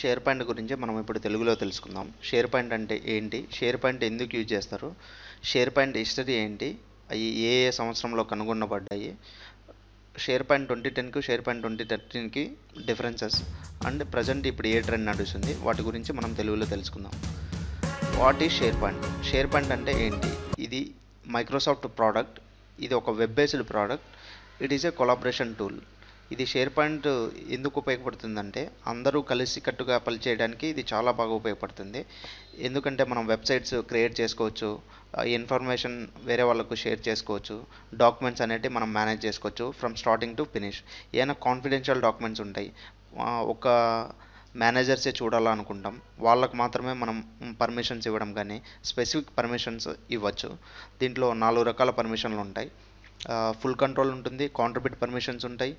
share point గురించి మనం ఇప్పుడు తెలుగులో తెలుసుకుందాం షేర్ పాయింట్ అంటే ఏంటి షేర్ పాయింట్ ఎందుకు యూజ్ చేస్తారు షేర్ పాయింట్ హిస్టరీ ఏంటి అవి ఏ ఏ సంవత్సరంలో కనుగొనబడ్డాయి షేర్ పాయింట్ ట్వంటీ టెన్కి షేర్ పాయింట్ ట్వంటీ థర్టీన్కి డిఫరెన్సెస్ అండ్ ప్రజెంట్ ఇప్పుడు ఏ ట్రెండ్ నడుస్తుంది వాటి గురించి మనం తెలుగులో తెలుసుకుందాం what is SharePoint SharePoint అంటే ఏంటి ఇది మైక్రోసాఫ్ట్ ప్రోడక్ట్ ఇది ఒక web based product it is a collaboration tool ఇది షేర్ పాయింట్ ఎందుకు ఉపయోగపడుతుందంటే అందరూ కలిసికట్టుగా పనిచేయడానికి ఇది చాలా బాగా ఉపయోగపడుతుంది ఎందుకంటే మనం వెబ్సైట్స్ క్రియేట్ చేసుకోవచ్చు ఇన్ఫర్మేషన్ వేరే వాళ్ళకు షేర్ చేసుకోవచ్చు డాక్యుమెంట్స్ అనేవి మనం మేనేజ్ చేసుకోవచ్చు ఫ్రమ్ స్టార్టింగ్ టు ఫినిష్ ఏమైనా కాన్ఫిడెన్షియల్ డాక్యుమెంట్స్ ఉంటాయి ఒక మేనేజర్సే చూడాలనుకుంటాం వాళ్ళకు మాత్రమే మనం పర్మిషన్స్ ఇవ్వడం కానీ స్పెసిఫిక్ పర్మిషన్స్ ఇవ్వచ్చు దీంట్లో నాలుగు రకాల పర్మిషన్లు ఉంటాయి ఫుల్ కంట్రోల్ ఉంటుంది కాంట్రిబ్యూట్ పర్మిషన్స్ ఉంటాయి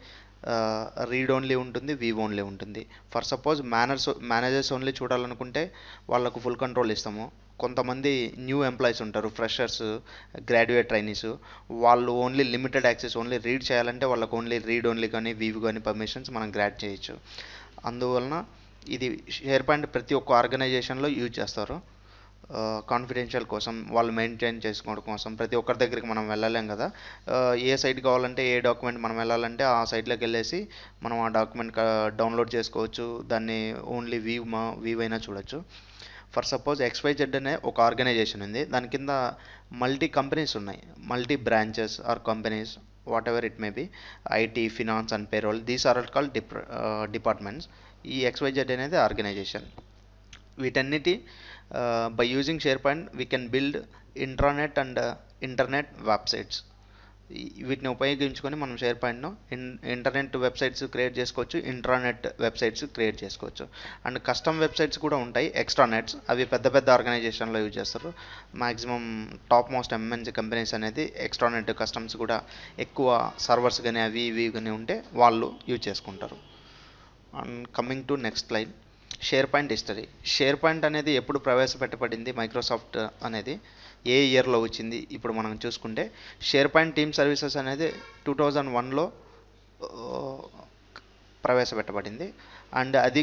రీడ్ ఓన్లీ ఉంటుంది వీవ్ ఓన్లీ ఉంటుంది for suppose manners managers only చూడాలనుకుంటే వాళ్ళకు ఫుల్ కంట్రోల్ ఇస్తాము కొంతమంది న్యూ ఎంప్లాయీస్ ఉంటారు ఫ్రెషర్స్ గ్రాడ్యుయేట్ ట్రైనీస్ వాళ్ళు only limited access only read చేయాలంటే వాళ్ళకు ఓన్లీ రీడ్ ఓన్లీ కానీ వీవ్ కానీ పర్మిషన్స్ మనం గ్రాడ్ చేయొచ్చు అందువలన ఇది షేర్ పాయింట్ ప్రతి ఒక్క ఆర్గనైజేషన్లో యూజ్ చేస్తారు కాన్ఫిడెన్షియల్ కోసం వాళ్ళు మెయింటైన్ చేసుకోవడం కోసం ప్రతి ఒక్కరి దగ్గరికి మనం వెళ్ళలేం కదా ఏ సైట్ కావాలంటే ఏ డాక్యుమెంట్ మనం వెళ్ళాలంటే ఆ సైట్లోకి వెళ్ళేసి మనం ఆ డాక్యుమెంట్ డౌన్లోడ్ చేసుకోవచ్చు దాన్ని ఓన్లీ వ్యూ మా వీవ్ అయినా చూడొచ్చు ఫర్ సపోజ్ ఎక్స్వైజెడ్ అనే ఒక ఆర్గనైజేషన్ ఉంది దాని కింద మల్టీ కంపెనీస్ ఉన్నాయి multi branches or companies whatever it may be IT finance and payroll these are all call departments ఈ ఎక్స్వైజెడ్ అనేది ఆర్గనైజేషన్ వీటన్నిటి by using SharePoint we can build intranet and internet websites వీటిని ఉపయోగించుకొని మనం షేర్ పాయింట్ను in internet websites create చేసుకోవచ్చు intranet websites create చేసుకోవచ్చు అండ్ కస్టమ్ వెబ్సైట్స్ కూడా ఉంటాయి ఎక్స్ట్రానెట్స్ అవి పెద్ద పెద్ద ఆర్గనైజేషన్లో యూజ్ చేస్తారు maximum top most MNC companies అనేది ఎక్స్ట్రానెట్ కస్టమ్స్ కూడా ఎక్కువ సర్వర్స్ కానీ అవి ఇవి కానీ ఉంటే వాళ్ళు యూజ్ చేసుకుంటారు and coming to next line SharePoint history SharePoint అనేది ఎప్పుడు ప్రవేశపెట్టబడింది మైక్రోసాఫ్ట్ అనేది ఏ ఇయర్లో వచ్చింది ఇప్పుడు మనం చూసుకుంటే షేర్ పాయింట్ టీమ్ సర్వీసెస్ అనేది టూ థౌజండ్ వన్లో ప్రవేశపెట్టబడింది అండ్ అది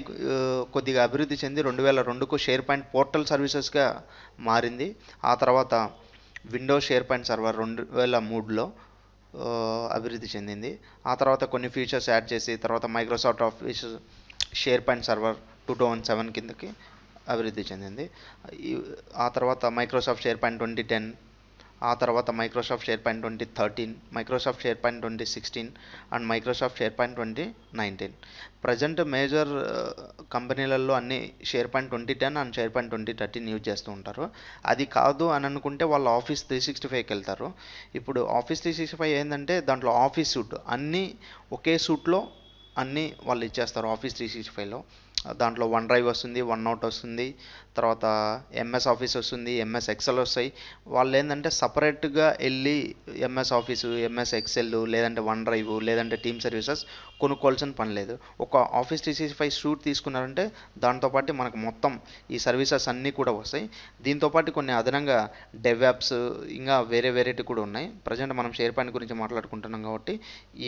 కొద్దిగా అభివృద్ధి చెంది రెండు వేల రెండుకు షేర్ పాయింట్ పోర్టల్ సర్వీసెస్గా మారింది ఆ తర్వాత విండో షేర్ పాయింట్ సర్వర్ రెండు వేల మూడులో అభివృద్ధి చెందింది ఆ తర్వాత కొన్ని ఫీచర్స్ యాడ్ చేసి తర్వాత Microsoft Office SharePoint server two thousand seven కిందకి అభివృద్ధి చెందింది ఆ తర్వాత Microsoft SharePoint twenty ten ఆ తర్వాత Microsoft SharePoint twenty thirteen Microsoft SharePoint twenty sixteen and Microsoft SharePoint twenty nineteen present major కంపెనీలలో అన్ని SharePoint twenty ten and SharePoint twenty thirteen use చేస్తూ ఉంటారు అది కాదు అని అనుకుంటే వాళ్ళు ఆఫీస్ త్రీ సిక్స్టీ ఫైవ్కి వెళ్తారు ఇప్పుడు ఆఫీస్ త్రీ సిక్స్టీ ఫైవ్ ఏంటంటే దాంట్లో ఆఫీస్ సూట్ అన్నీ ఒకే సూట్లో అన్నీ వాళ్ళు ఇచ్చేస్తారు ఆఫీస్ త్రీ సిక్స్టీ ఫైవ్లో దాంట్లో వన్ డ్రైవ్ వస్తుంది వన్ నోట్ వస్తుంది తర్వాత ఎంఎస్ ఆఫీస్ వస్తుంది ఎంఎస్ ఎక్సెల్ వస్తాయి వాళ్ళు ఏంటంటే సపరేట్గా వెళ్ళి ఎంఎస్ ఆఫీసు ఎంఎస్ ఎక్సెల్ లేదంటే వన్ డ్రైవ్ లేదంటే టీమ్ సర్వీసెస్ కొనుక్కోవాల్సిన పని లేదు ఒక ఆఫీస్ త్రీ ఫైవ్ షూట్ తీసుకున్నారంటే దాంతోపాటు మనకు మొత్తం ఈ సర్వీసెస్ అన్నీ కూడా వస్తాయి దీంతోపాటు కొన్ని అదనంగా డెవ్ యాప్స్ ఇంకా వేరే వెరైటీ కూడా ఉన్నాయి ప్రజెంట్ మనం షేర్ పాయింట్ గురించి మాట్లాడుకుంటున్నాం కాబట్టి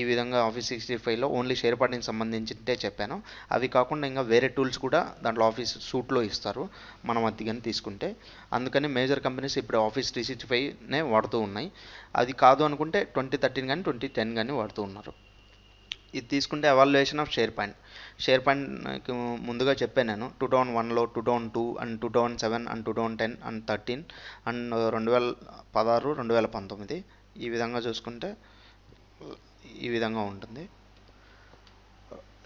ఈ విధంగా ఆఫీస్ సిక్స్టీ ఫైవ్లో ఓన్లీ షేర్ పాయింట్కి సంబంధించింటే చెప్పాను అవి కాకుండా ఇంకా వేరే వేరే టూల్స్ కూడా దాంట్లో ఆఫీస్ సూట్లో ఇస్తారు మనం అది కానీ తీసుకుంటే అందుకని మేజర్ కంపెనీస్ ఇప్పుడు ఆఫీస్ త్రీ సిక్స్టీ ఫైవ్నే వాడుతూ ఉన్నాయి అది కాదు అనుకుంటే ట్వంటీ థర్టీన్ కానీ ట్వంటీ టెన్ కానీ వాడుతూ ఉన్నారు ఇది తీసుకుంటే అవాల్యుయేషన్ ఆఫ్ షేర్ పాయింట్ షేర్ పాయింట్కి ముందుగా చెప్పాను నేను టూ థౌజండ్ వన్లో two thousand two and two thousand seven and two thousand ten and thirteen and రెండు వేల పదహారు రెండు వేల పంతొమ్మిది ఈ విధంగా చూసుకుంటే ఈ విధంగా ఉంటుంది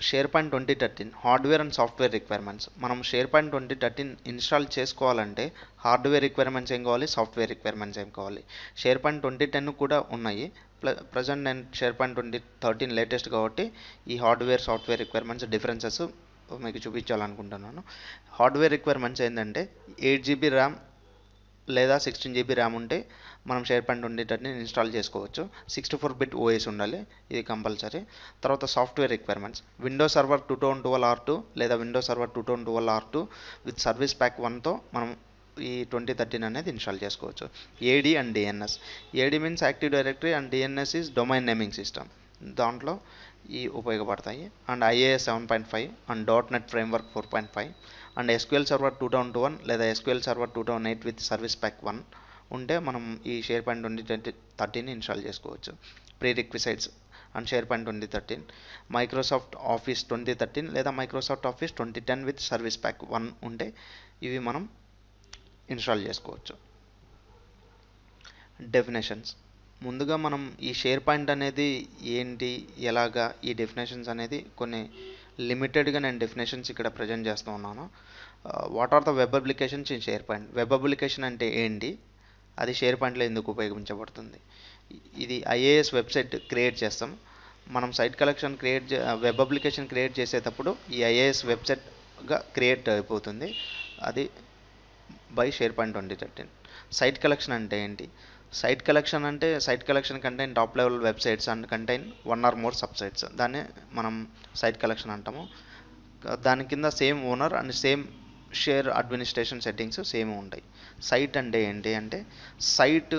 SharePoint twenty thirteen hardware and software requirements మనం SharePoint twenty thirteen install చేసుకోవాలంటే హార్డ్వేర్ రిక్వైర్మెంట్స్ ఏం కావాలి సాఫ్ట్వేర్ రిక్వైర్మెంట్స్ ఏం కావాలి షేర్ పాయింట్ ట్వంటీ టెన్ కూడా ఉన్నాయి ప్రజెంట్ నేను SharePoint twenty thirteen latest కాబట్టి ఈ హార్డ్వేర్ సాఫ్ట్వేర్ రిక్వైర్మెంట్స్ డిఫరెన్సెస్ మీకు చూపించాలనుకుంటున్నాను హార్డ్వేర్ రిక్వైర్మెంట్స్ ఏంటంటే ఎయిట్ జీబీ ర్యామ్ లేదా సిక్స్టీన్ జీబీ ర్యామ్ ఉంటే మనం షేర్ పాయింట్ ఉండేటట్టు ఇన్స్టాల్ చేసుకోవచ్చు సిక్స్టీ ఫోర్ బిట్ ఓఎస్ ఉండాలి ఇది కంపల్సరీ తర్వాత software requirements Windows server two thousand twelve R two లేదా Windows server two thousand twelve R two with service pack వన్తో మనం ఈ ట్వంటీ థర్టీన్ అనేది ఇన్స్టాల్ చేసుకోవచ్చు AD and DNS AD means active directory and DNS is domain naming system దాంట్లో ఈ ఉపయోగపడతాయి and IAS seven point five and dot net framework four point five and SQL server two thousand one లేదా SQL server two thousand eight with service pack one ఉంటే మనం ఈ SharePoint twenty twenty థర్టీని install చేసుకోవచ్చు prerequisites and SharePoint twenty thirteen Microsoft Office twenty thirteen లేదా Microsoft Office twenty ten with service pack one ఉంటే ఇవి మనం install చేసుకోవచ్చు డెఫినేషన్స్ ముందుగా మనం ఈ షేర్ పాయింట్ అనేది ఏంటి ఎలాగా ఈ డెఫినేషన్స్ అనేది కొన్ని లిమిటెడ్గా నేను డెఫినేషన్స్ ఇక్కడ ప్రజెంట్ చేస్తూ ఉన్నాను what are the web applications in SharePoint web application అంటే ఏంటి అది షేర్ పాయింట్లో ఎందుకు ఉపయోగించబడుతుంది ఇది ఐఏఎస్ వెబ్సైట్ క్రియేట్ చేస్తాం మనం site collection create web application create చేసేటప్పుడు ఈ ఐఏఎస్ వెబ్సైట్గా క్రియేట్ అయిపోతుంది అది by SharePoint twenty thirteen site collection అంటే ఏంటి సైట్ కలెక్షన్ అంటే site collection contain top level websites and contain one or more subsites దాన్ని మనం సైట్ కలెక్షన్ అంటాము దాని కింద same owner and same share administration settings same ఉంటాయి site అంటే ఏంటి అంటే site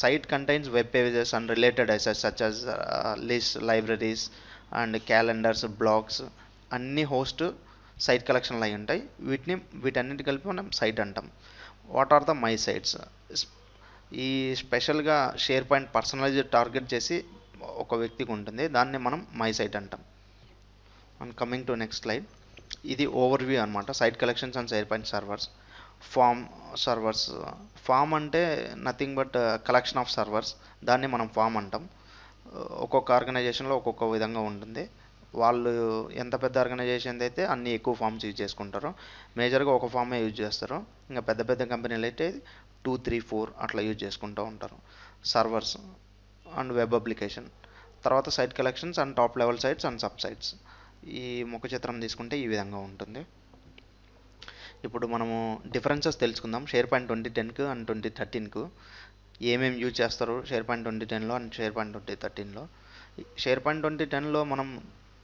site contains web pages and related ఐసెస్ such as list libraries and calendars blogs అన్ని హోస్ట్ సైట్ కలెక్షన్లు అయి ఉంటాయి వీటిని వీటన్నిటి కలిపి మనం సైట్ అంటాం what are the my sites ఈ స్పెషల్గా షేర్ పాయింట్ పర్సనలైజ్ టార్గెట్ చేసి ఒక వ్యక్తికి ఉంటుంది దాన్ని మనం మై సైట్ అంటాం and coming to next slide ఇది ఓవర్వ్యూ అనమాట site collections and SharePoint servers farm servers farm అంటే nothing but collection of servers దాన్ని మనం ఫామ్ అంటాం ఒక్కొక్క ఆర్గనైజేషన్లో ఒక్కొక్క విధంగా ఉంటుంది వాళ్ళు ఎంత పెద్ద ఆర్గనైజేషన్ అయితే అన్ని ఎక్కువ ఫామ్స్ యూజ్ చేసుకుంటారు మేజర్గా ఒక ఫామే యూజ్ చేస్తారు ఇంకా పెద్ద పెద్ద కంపెనీలు అయితే టూ త్రీ ఫోర్ అట్లా యూజ్ చేసుకుంటూ ఉంటారు సర్వర్స్ అండ్ వెబ్ అప్లికేషన్ తర్వాత site collections and top level sites and subsites ఈ ముఖ చిత్రం తీసుకుంటే ఈ విధంగా ఉంటుంది ఇప్పుడు మనము డిఫరెన్సెస్ తెలుసుకుందాం షేర్ పాయింట్ ట్వంటీ టెన్కు అండ్ ట్వంటీ థర్టీన్కు ఏమేమి యూజ్ చేస్తారు షేర్ పాయింట్ ట్వంటీ టెన్లో అండ్ షేర్ పాయింట్ ట్వంటీ థర్టీన్లో షేర్ పాయింట్ ట్వంటీ టెన్లో మనం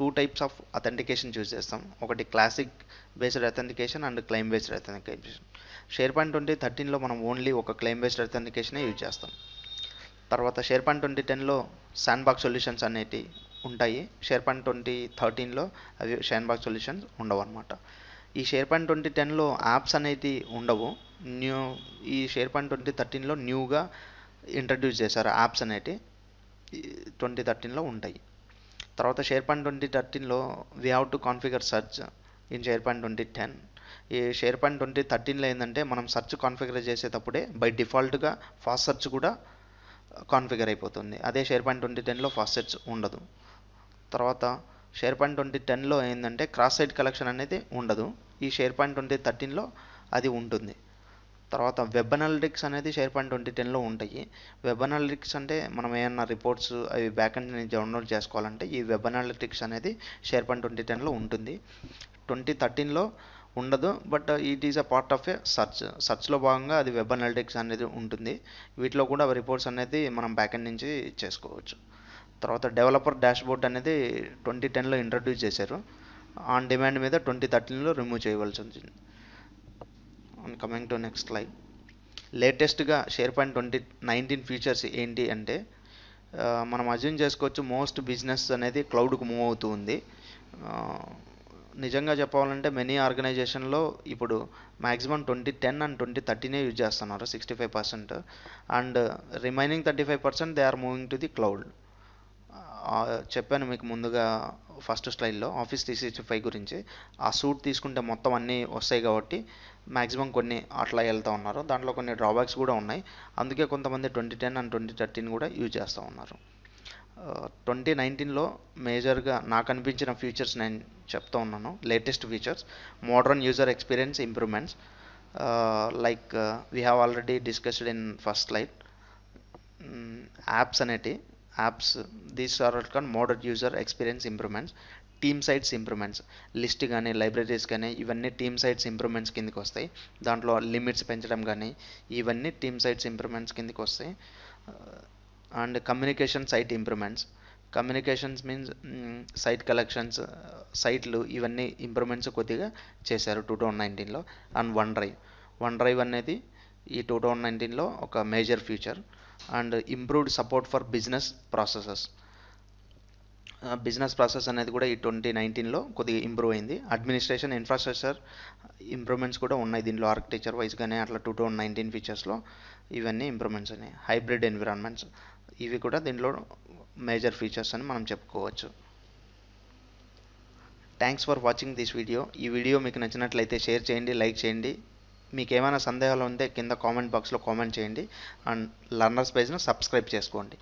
two types of authentication choose చేస్తాం ఒకటి classic based authentication and claim based authentication SharePoint twenty థర్టీన్లో మనం ఓన్లీ ఒక క్లెయిమ్ బేస్డ్ అథెంటికేషనే యూజ్ చేస్తాం తర్వాత షేర్ పాయింట్ ట్వంటీ టెన్లో శాండ్ బాక్స్ సొల్యూషన్స్ అనేటి ఉంటాయి షేర్ పాయింట్ ట్వంటీ థర్టీన్లో అవి షాన్ బాక్స్ సొల్యూషన్స్ ఉండవు అనమాట ఈ షేర్ పాయింట్ ట్వంటీ టెన్లో యాప్స్ అనేది ఉండవు న్యూ ఈ షేర్ పాయింట్ ట్వంటీ థర్టీన్లో న్యూగా ఇంట్రడ్యూస్ చేశారు యాప్స్ అనేటి ట్వంటీ థర్టీన్లో ఉంటాయి తర్వాత షేర్ పాయింట్ ట్వంటీ థర్టీన్లో we have to configure search in SharePoint twenty ten ఈ షేర్ పాయింట్ ట్వంటీ థర్టీన్లో ఏంటంటే మనం సెర్చ్ కాన్ఫిగర్ చేసేటప్పుడే బై డిఫాల్ట్గా ఫాస్ట్ సర్చ్ కూడా కాన్ఫిగర్ అయిపోతుంది అదే షేర్ పాయింట్ ట్వంటీ టెన్లో ఫాస్ట్ సర్చ్ ఉండదు తర్వాత షేర్ పాయింట్ ట్వంటీ టెన్లో ఏంటంటే క్రాస్ సైట్ కలెక్షన్ అనేది ఉండదు ఈ షేర్ పాయింట్ ట్వంటీ థర్టీన్లో అది ఉంటుంది తర్వాత వెబ్ అనాలిటిక్స్ అనేది షేర్ పాయింట్ ట్వంటీ టెన్లో ఉంటాయి వెబ్ అనాలిటిక్స్ అంటే మనం ఏమన్నా రిపోర్ట్స్ అవి బ్యాక్ అండ్ డౌన్లోడ్ చేసుకోవాలంటే ఈ వెబ్ అనాలిటిక్స్ అనేది షేర్ పాయింట్ ట్వంటీ టెన్లో ఉంటుంది ట్వంటీ థర్టీన్లో ఉండదు but it is a part of a search సర్చ్లో భాగంగా అది వెబ్ అనాలిటిక్స్ అనేది ఉంటుంది వీటిలో కూడా రిపోర్ట్స్ అనేది మనం బ్యాకెండ్ నుంచి చేసుకోవచ్చు తర్వాత డెవలపర్ డాష్బోర్డ్ అనేది ట్వంటీ టెన్లో ఇంట్రడ్యూస్ చేశారు ఆన్ డిమాండ్ మీద ట్వంటీ థర్టీన్లో రిమూవ్ చేయవలసి వచ్చింది కమింగ్ టు నెక్స్ట్ లైవ్ లేటెస్ట్గా SharePoint twenty nineteen features ఏంటి అంటే మనం అజ్యూమ్ చేసుకోవచ్చు మోస్ట్ బిజినెస్ అనేది క్లౌడ్కు మూవ్ అవుతుంది నిజంగా చెప్పాలంటే మెనీ ఆర్గనైజేషన్లో ఇప్పుడు maximum twenty ten and twenty థర్టీనే యూజ్ చేస్తున్నారు sixty five percent and remaining thirty five percent they are moving to the cloud చెప్పాను మీకు ముందుగా ఫస్ట్ స్టైల్లో ఆఫీస్ త్రీ సిక్స్టీ ఫైవ్ గురించి ఆ సూట్ తీసుకుంటే మొత్తం అన్నీ వస్తాయి కాబట్టి మ్యాక్సిమం కొన్ని అట్లా వెళ్తూ ఉన్నారు దాంట్లో కొన్ని డ్రాబ్యాక్స్ కూడా ఉన్నాయి అందుకే కొంతమంది twenty ten and twenty thirteen కూడా యూజ్ చేస్తూ ఉన్నారు ట్వంటీ నైన్టీన్లో మేజర్గా నాకు అనిపించిన ఫీచర్స్ నేను చెప్తా ఉన్నాను latest features modern user experience improvements like we have already discussed in first light apps అనేటి యాప్స్ దీస్ ఆర్ కాన్ modern user experience improvements team sites improvements list కానీ లైబ్రరీస్ కానీ ఇవన్నీ టీమ్ సైట్స్ ఇంప్రూవ్మెంట్స్ కిందకి వస్తాయి దాంట్లో లిమిట్స్ పెంచడం కానీ ఇవన్నీ టీమ్ సైట్స్ ఇంప్రూవ్మెంట్స్ కిందకి వస్తాయి and communication site improvements communications means site collections సైట్లు ఇవన్నీ ఇంప్రూవ్మెంట్స్ కొద్దిగా చేశారు టూ థౌజండ్ నైన్టీన్లో and OneDrive OneDrive అనేది ఈ టూ థౌజండ్ నైన్టీన్లో ఒక major future and improved support for business processes business process అనేది కూడా ఈ ట్వంటీ నైన్టీన్లో కొద్దిగా ఇంప్రూవ్ అయింది అడ్మినిస్ట్రేషన్ ఇన్ఫ్రాస్ట్రక్చర్ ఇంప్రూవ్మెంట్స్ కూడా ఉన్నాయి దీనిలో ఆర్కిటెక్చర్ వైజ్గానే అట్లా టూ థౌజండ్ నైన్టీన్ ఫీచర్స్లో ఇవన్నీ ఇంప్రూవ్మెంట్స్ ఉన్నాయి హైబ్రిడ్ ఎన్విరాన్మెంట్స్ ఇవి కూడా దీంట్లో మేజర్ ఫీచర్స్ అని మనం చెప్పుకోవచ్చు thanks for watching this video ఈ వీడియో మీకు నచ్చినట్లయితే షేర్ చేయండి లైక్ చేయండి మీకు ఏమైనా సందేహాలు ఉంటే కింద కామెంట్ బాక్స్లో కామెంట్ చేయండి అండ్ లర్నర్స్ పేజ్ను సబ్స్క్రైబ్ చేసుకోండి